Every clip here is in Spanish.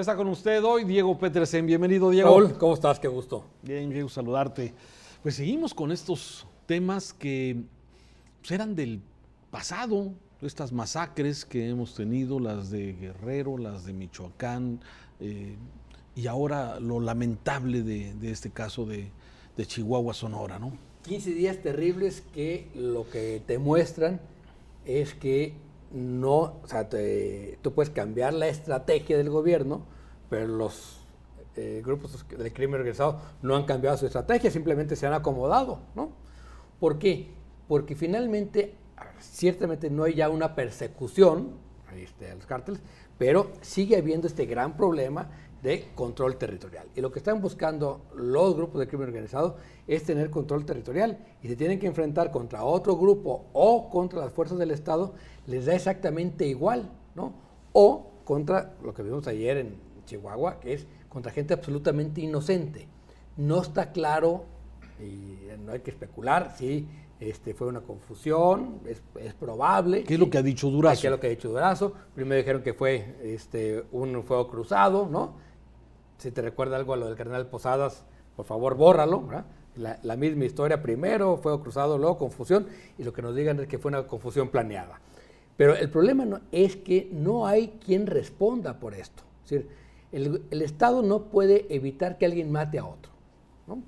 está con usted hoy Diego Petresen. Bienvenido, Diego. ¿cómo estás? Qué gusto. Bien, Diego, saludarte. Pues seguimos con estos temas que pues, eran del pasado, estas masacres que hemos tenido, las de Guerrero, las de Michoacán, eh, y ahora lo lamentable de, este caso de, de Chihuahua, Sonora, ¿no? 15 días terribles que lo que te muestran es que no, o sea, tú puedes cambiar la estrategia del gobierno, pero los eh, grupos del crimen organizado no han cambiado su estrategia, simplemente se han acomodado, ¿no? ¿Por qué? Porque finalmente, ciertamente no hay ya una persecución este, a los cárteles, pero sigue habiendo este gran problema de control territorial. Y lo que están buscando los grupos de crimen organizado es tener control territorial y si tienen que enfrentar contra otro grupo o contra las fuerzas del Estado, les da exactamente igual, ¿no? O contra lo que vimos ayer en Chihuahua, que es contra gente absolutamente inocente. No está claro, y no hay que especular, si este, fue una confusión, es, probable. ¿Qué es lo que ha dicho Durazo? ¿Qué es lo que ha dicho Durazo? Primero dijeron que fue este, un fuego cruzado, ¿no? si te recuerda algo a lo del cardenal Posadas, por favor, bórralo. La, misma historia primero, fuego cruzado, luego confusión, y lo que nos digan es que fue una confusión planeada. Pero el problema es que no hay quien responda por esto. Es el, Estado no puede evitar que alguien mate a otro.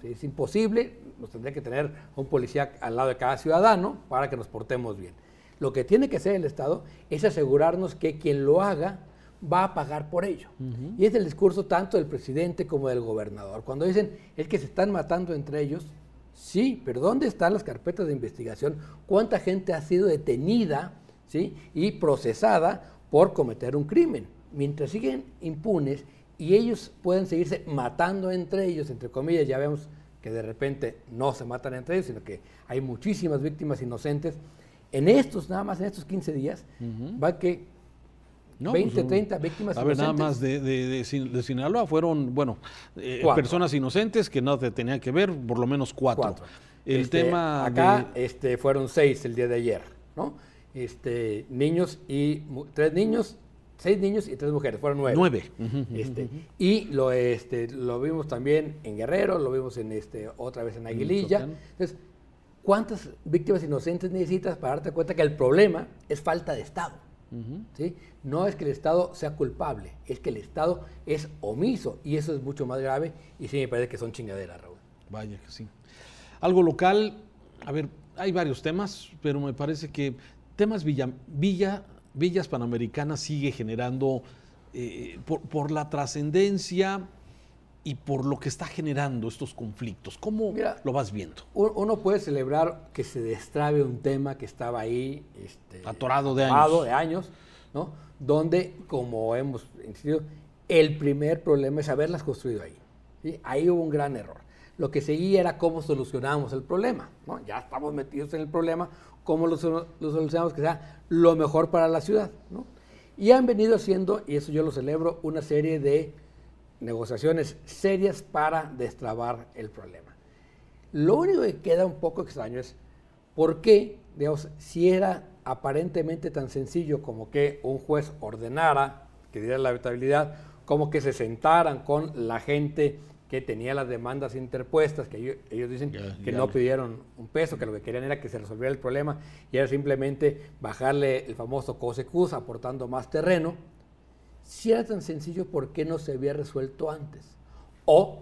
Es imposible, nos tendría que tener un policía al lado de cada ciudadano para que nos portemos bien. Lo que tiene que hacer el Estado es asegurarnos que quien lo haga va a pagar por ello. Y es el discurso tanto del presidente como del gobernador. Cuando dicen es que se están matando entre ellos, sí, pero ¿dónde están las carpetas de investigación? ¿Cuánta gente ha sido detenida ¿sí? y procesada por cometer un crimen? Mientras siguen impunes y ellos pueden seguirse matando entre ellos, entre comillas, ya vemos que de repente no se matan entre ellos, sino que hay muchísimas víctimas inocentes. En estos, nada más en estos 15 días, va a va que 20, 30 pues, víctimas A ver, nada más de, Sinaloa fueron, bueno, eh, personas inocentes que no tenían que ver, por lo menos cuatro. El este, tema. Acá este, fueron seis el día de ayer, ¿no? Este, niños y. Tres niños, seis niños y tres mujeres, fueron nueve. Nueve. Este, y lo, este, lo vimos también en Guerrero, lo vimos en este, otra vez en Aguililla. Entonces, ¿cuántas víctimas inocentes necesitas para darte cuenta que el problema es falta de Estado? No es que el Estado sea culpable, es que el Estado es omiso y eso es mucho más grave y sí me parece que son chingaderas, Raúl. Vaya que sí. Algo local, a ver, hay varios temas, pero me parece que temas Villa, Villas Panamericanas sigue generando, eh, por, por la trascendencia, y por lo que está generando estos conflictos. ¿Cómo lo vas viendo? Uno puede celebrar que se destrabe un tema que estaba ahí este, atorado de años. ¿no? Donde, como hemos insistido, el primer problema es haberlas construido ahí. Ahí hubo un gran error. Lo que seguía era cómo solucionamos el problema. ¿no? Ya estamos metidos en el problema, cómo lo, solucionamos que sea lo mejor para la ciudad. ¿no? Y han venido haciendo, y eso yo lo celebro, una serie de negociaciones serias para destrabar el problema. Lo único que queda un poco extraño es por qué, digamos, si era aparentemente tan sencillo como que un juez ordenara que diera la habitabilidad, como que se sentaran con la gente que tenía las demandas interpuestas, que ellos, dicen que no pidieron un peso, que lo que querían era que se resolviera el problema y era simplemente bajarle el famoso cosecus aportando más terreno. Si era tan sencillo, ¿por qué no se había resuelto antes? O,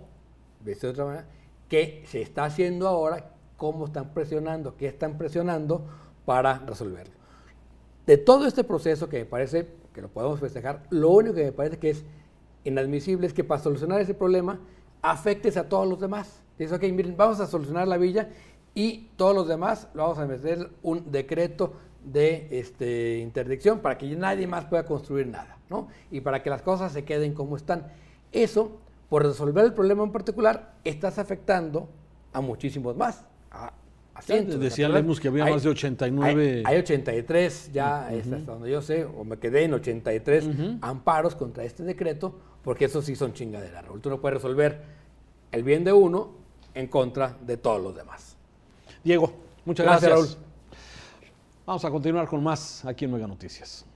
de otra manera, ¿qué se está haciendo ahora? ¿Cómo están presionando? ¿Qué están presionando para resolverlo? De todo este proceso que me parece que lo podemos festejar, lo único que me parece que es inadmisible es que para solucionar ese problema afectes a todos los demás. Dices, ok, miren, vamos a solucionar la villa y todos los demás lo vamos a meter un decreto de este, interdicción para que nadie más pueda construir nada, ¿no? Y para que las cosas se queden como están. Eso, por resolver el problema en particular, estás afectando a muchísimos más, a, a que había más de 89. Hay, 83, ya hasta donde yo sé, o me quedé en 83 amparos contra este decreto, porque esos sí son chingaderas, Raúl. Tú no puedes resolver el bien de uno en contra de todos los demás. Diego, muchas gracias. gracias Raúl. Vamos a continuar con más aquí en Mega Noticias.